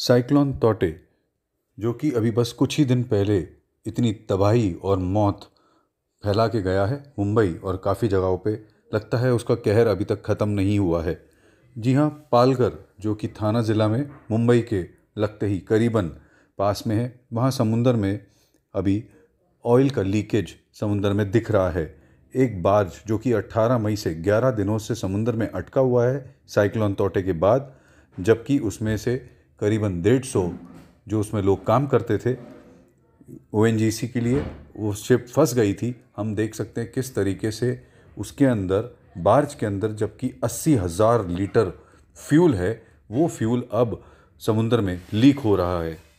cyclone तोटे जो कि अभी बस कुछ ही दिन पहले इतनी तबाही और मौत फैला के गया है मुंबई और काफ़ी जगहों पे लगता है उसका कहर अभी तक ख़त्म नहीं हुआ है जी हाँ पालघर जो कि थाना ज़िला में मुंबई के लगते ही करीबन पास में है वहाँ समुंदर में अभी ऑयल का लीकेज समुंदर में दिख रहा है एक बार्ज जो कि 18 मई से 11 दिनों से समुंदर में अटका हुआ है साइक्लोन तोटे के बाद जबकि उसमें से करीबन डेढ़ सौ जो उसमें लोग काम करते थे ओ के लिए वो शिप फंस गई थी हम देख सकते हैं किस तरीके से उसके अंदर बार्ज के अंदर जबकि अस्सी हज़ार लीटर फ्यूल है वो फ्यूल अब समुंदर में लीक हो रहा है